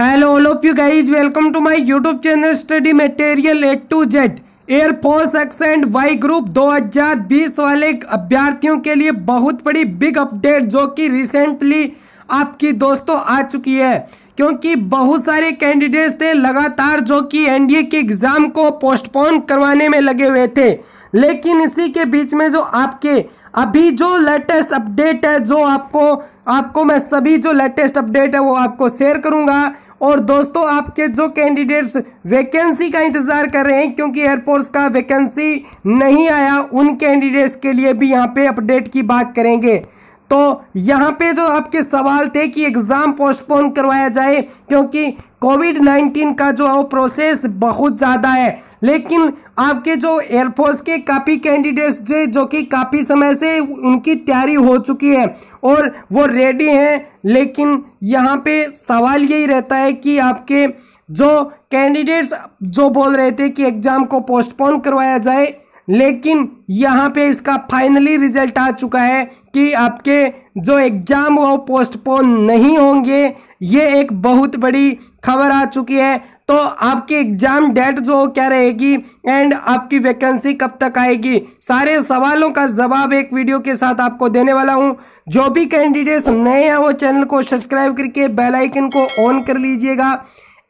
hello all of you guys welcome to my YouTube channel study material A to Z Air Force X and Y group 2020 वाले अभ्यर्थियों के लिए बहुत बड़ी big update जो कि रिसेंटली आपकी दोस्तों आ चुकी है क्योंकि बहुत सारे कैंडिडेट्स थे लगातार जो कि एनडीए के एग्ज़ाम को पोस्टपोन करवाने में लगे हुए थे लेकिन इसी के बीच में जो आपके अभी जो लेटेस्ट अपडेट है जो आपको आपको मैं सभी जो लेटेस्ट अपडेट है वो आपको शेयर करूंगा और दोस्तों आपके जो कैंडिडेट्स वैकेंसी का इंतजार कर रहे हैं क्योंकि एयरफोर्स का वैकेंसी नहीं आया उन कैंडिडेट्स के लिए भी यहाँ पे अपडेट की बात करेंगे तो यहाँ पे जो आपके सवाल थे कि एग्ज़ाम पोस्टपोन करवाया जाए क्योंकि कोविड 19 का जो प्रोसेस बहुत ज़्यादा है लेकिन आपके जो एयरफोर्स के काफ़ी कैंडिडेट्स जो कि काफ़ी समय से उनकी तैयारी हो चुकी है और वो रेडी हैं लेकिन यहाँ पे सवाल यही रहता है कि आपके जो कैंडिडेट्स जो बोल रहे थे कि एग्ज़ाम को पोस्टपोन करवाया जाए लेकिन यहाँ पे इसका फाइनली रिजल्ट आ चुका है कि आपके जो एग्ज़ाम वो पोस्टपोन नहीं होंगे ये एक बहुत बड़ी खबर आ चुकी है तो आपकी एग्जाम डेट जो क्या रहेगी एंड आपकी वैकेंसी कब तक आएगी सारे सवालों का जवाब एक वीडियो के साथ आपको देने वाला हूं जो भी कैंडिडेट्स नए हैं वो चैनल को सब्सक्राइब करके बेल आइकन को ऑन कर लीजिएगा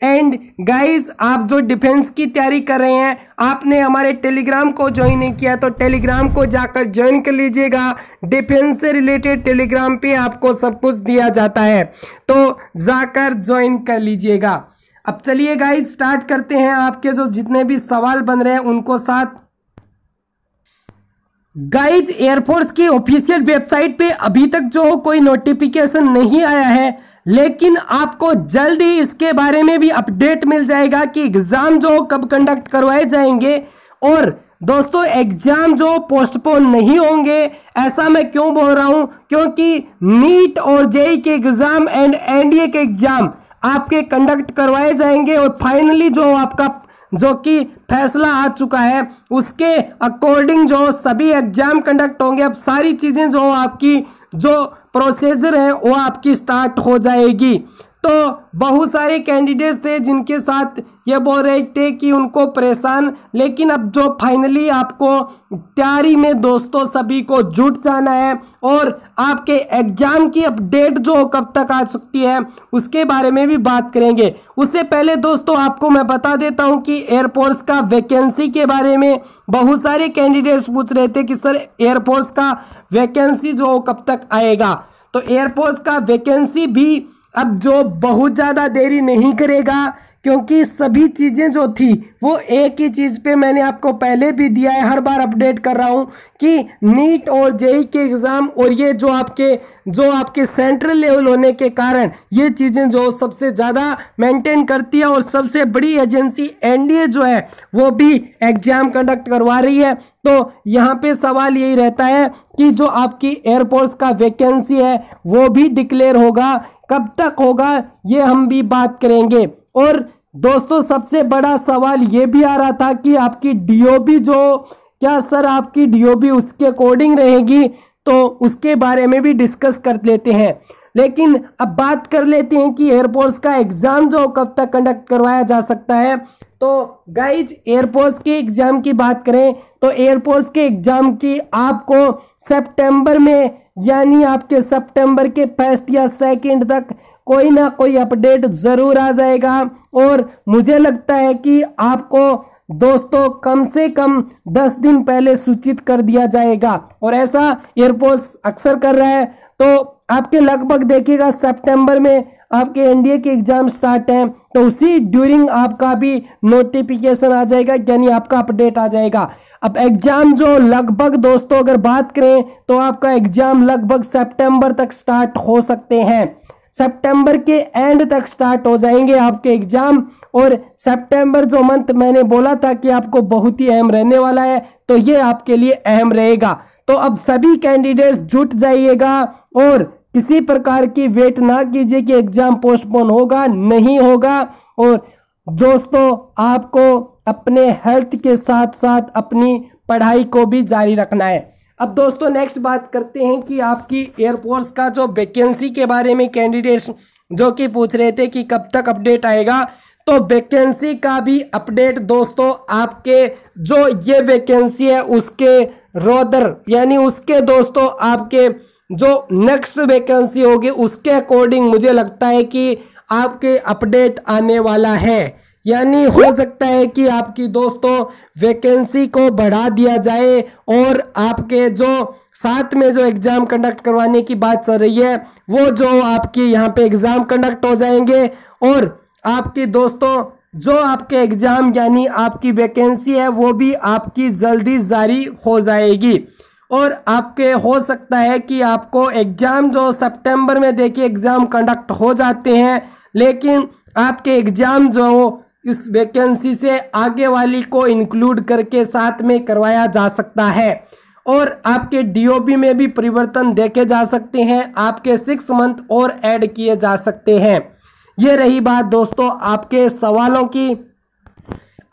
एंड गाइस आप जो डिफेंस की तैयारी कर रहे हैं आपने हमारे टेलीग्राम को ज्वाइन नहीं किया तो टेलीग्राम को जाकर ज्वाइन कर लीजिएगा डिफेंस से रिलेटेड टेलीग्राम पे आपको सब कुछ दिया जाता है तो जाकर ज्वाइन कर लीजिएगा अब चलिए गाइज स्टार्ट करते हैं आपके जो जितने भी सवाल बन रहे हैं उनको साथ गाइज एयरफोर्स की ऑफिशियल वेबसाइट पे अभी तक जो कोई नोटिफिकेशन नहीं आया है लेकिन आपको जल्द ही इसके बारे में भी अपडेट मिल जाएगा कि एग्जाम जो कब कंडक्ट करवाए जाएंगे और दोस्तों एग्जाम जो पोस्टपोन नहीं होंगे ऐसा मैं क्यों बोल रहा हूं क्योंकि नीट और जेई के एग्जाम एंड एनडीए के एग्जाम आपके कंडक्ट करवाए जाएंगे और फाइनली जो आपका जो कि फैसला आ चुका है उसके अकॉर्डिंग जो सभी एग्जाम कंडक्ट होंगे अब सारी चीज़ें जो आपकी जो प्रोसीजर है वो आपकी स्टार्ट हो जाएगी तो बहुत सारे कैंडिडेट्स थे जिनके साथ ये बोल रहे थे कि उनको परेशान लेकिन अब जो फाइनली आपको तैयारी में दोस्तों सभी को जुट जाना है और आपके एग्जाम की अपडेट जो कब तक आ सकती है उसके बारे में भी बात करेंगे उससे पहले दोस्तों आपको मैं बता देता हूं कि एयरफोर्स का वैकेंसी के बारे में बहुत सारे कैंडिडेट्स पूछ रहे थे कि सर एयरफोर्स का वैकेंसी जो कब तक आएगा तो एयरफोर्स का वैकेंसी भी अब जो बहुत ज़्यादा देरी नहीं करेगा क्योंकि सभी चीज़ें जो थी वो एक ही चीज़ पे मैंने आपको पहले भी दिया है हर बार अपडेट कर रहा हूँ कि नीट और जेई के एग्ज़ाम और ये जो आपके जो आपके सेंट्रल लेवल होने के कारण ये चीज़ें जो सबसे ज़्यादा मेंटेन करती है और सबसे बड़ी एजेंसी एनडीए जो है वो भी एग्ज़ाम कंडक्ट करवा रही है तो यहाँ पे सवाल यही रहता है कि जो आपकी एयरफोर्स का वैकेंसी है वो भी डिक्लेयर होगा कब तक होगा ये हम भी बात करेंगे और दोस्तों सबसे बड़ा सवाल ये भी आ रहा था कि आपकी डीओबी जो क्या सर आपकी डीओबी उसके अकॉर्डिंग रहेगी तो उसके बारे में भी डिस्कस कर लेते हैं लेकिन अब बात कर लेते हैं कि एयरफोर्स का एग्ज़ाम जो कब तक कंडक्ट करवाया जा सकता है तो गाइज एयरफोर्स के एग्ज़ाम की बात करें तो एयरफोर्स के एग्ज़ाम की आपको सितंबर में यानी आपके सितंबर के फर्स्ट या सेकंड तक कोई ना कोई अपडेट ज़रूर आ जाएगा और मुझे लगता है कि आपको दोस्तों कम से कम दस दिन पहले सूचित कर दिया जाएगा और ऐसा एयरपोर्ट अक्सर कर रहा है तो आपके लगभग देखिएगा सितंबर में आपके एनडीए के एग्जाम स्टार्ट हैं तो उसी ड्यूरिंग आपका भी नोटिफिकेशन आ जाएगा यानी आपका अपडेट आ जाएगा अब एग्जाम जो लगभग दोस्तों अगर बात करें तो आपका एग्जाम लगभग सितंबर तक स्टार्ट हो सकते हैं सितंबर के एंड तक स्टार्ट हो जाएंगे आपके एग्जाम और सितंबर जो मंथ मैंने बोला था कि आपको बहुत ही अहम रहने वाला है तो ये आपके लिए अहम रहेगा तो अब सभी कैंडिडेट्स जुट जाइएगा और किसी प्रकार की वेट ना कीजिए कि एग्जाम पोस्टपोन होगा नहीं होगा और दोस्तों आपको अपने हेल्थ के साथ साथ अपनी पढ़ाई को भी जारी रखना है अब दोस्तों नेक्स्ट बात करते हैं कि आपकी एयरफोर्स का जो वैकेंसी के बारे में कैंडिडेट्स जो कि पूछ रहे थे कि कब तक अपडेट आएगा तो वैकेंसी का भी अपडेट दोस्तों आपके जो ये वैकेंसी है उसके रोदर यानी उसके दोस्तों आपके जो नेक्स्ट वैकेंसी होगी उसके अकॉर्डिंग मुझे लगता है कि आपके अपडेट आने वाला है यानी हो सकता है कि आपकी दोस्तों वैकेंसी को बढ़ा दिया जाए और आपके जो साथ में जो एग्ज़ाम कंडक्ट करवाने की बात चल रही है वो जो आपकी यहाँ पे एग्ज़ाम कंडक्ट हो जाएंगे और आपकी दोस्तों जो आपके एग्ज़ाम यानी आपकी वैकेंसी है वो भी आपकी जल्दी जारी हो जाएगी और आपके हो सकता है कि आपको एग्ज़ाम जो सितंबर में देखिए एग्ज़ाम कंडक्ट हो जाते हैं लेकिन आपके एग्ज़ाम जो इस वैकेंसी से आगे वाली को इंक्लूड करके साथ में करवाया जा सकता है और आपके डीओबी में भी परिवर्तन देखे जा सकते हैं आपके सिक्स मंथ और ऐड किए जा सकते हैं ये रही बात दोस्तों आपके सवालों की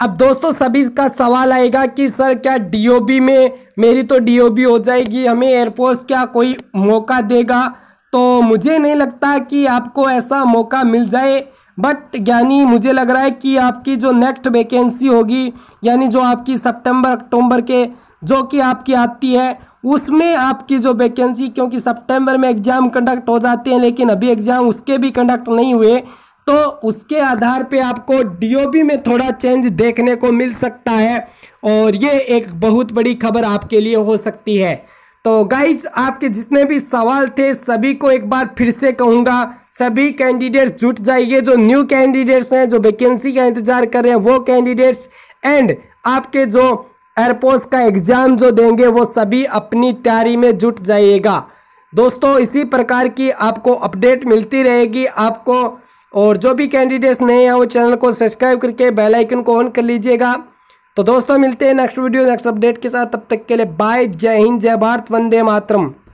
अब दोस्तों सभी का सवाल आएगा कि सर क्या डीओबी में मेरी तो डीओबी हो जाएगी हमें एयरफोर्स क्या कोई मौका देगा तो मुझे नहीं लगता कि आपको ऐसा मौका मिल जाए बट यानी मुझे लग रहा है कि आपकी जो नेक्स्ट वैकेंसी होगी यानी जो आपकी सितंबर अक्टूबर के जो कि आपकी आती है उसमें आपकी जो वैकेंसी क्योंकि सितंबर में एग्ज़ाम कंडक्ट हो जाते हैं लेकिन अभी एग्ज़ाम उसके भी कंडक्ट नहीं हुए तो उसके आधार पे आपको डीओबी में थोड़ा चेंज देखने को मिल सकता है और ये एक बहुत बड़ी खबर आपके लिए हो सकती है तो गाइज आपके जितने भी सवाल थे सभी को एक बार फिर से कहूँगा सभी कैंडिडेट्स जुट जाइए जो न्यू कैंडिडेट्स हैं जो वैकेंसी का इंतजार कर रहे हैं वो कैंडिडेट्स एंड आपके जो एयरपोर्ट्स का एग्जाम जो देंगे वो सभी अपनी तैयारी में जुट जाइएगा दोस्तों इसी प्रकार की आपको अपडेट मिलती रहेगी आपको और जो भी कैंडिडेट्स नए हैं वो चैनल को सब्सक्राइब करके बेल आइकन को ऑन कर लीजिएगा तो दोस्तों मिलते हैं नेक्स्ट वीडियो नेक्स्ट अपडेट के साथ तब तक के लिए बाय जय हिंद जय भारत वंदे मातरम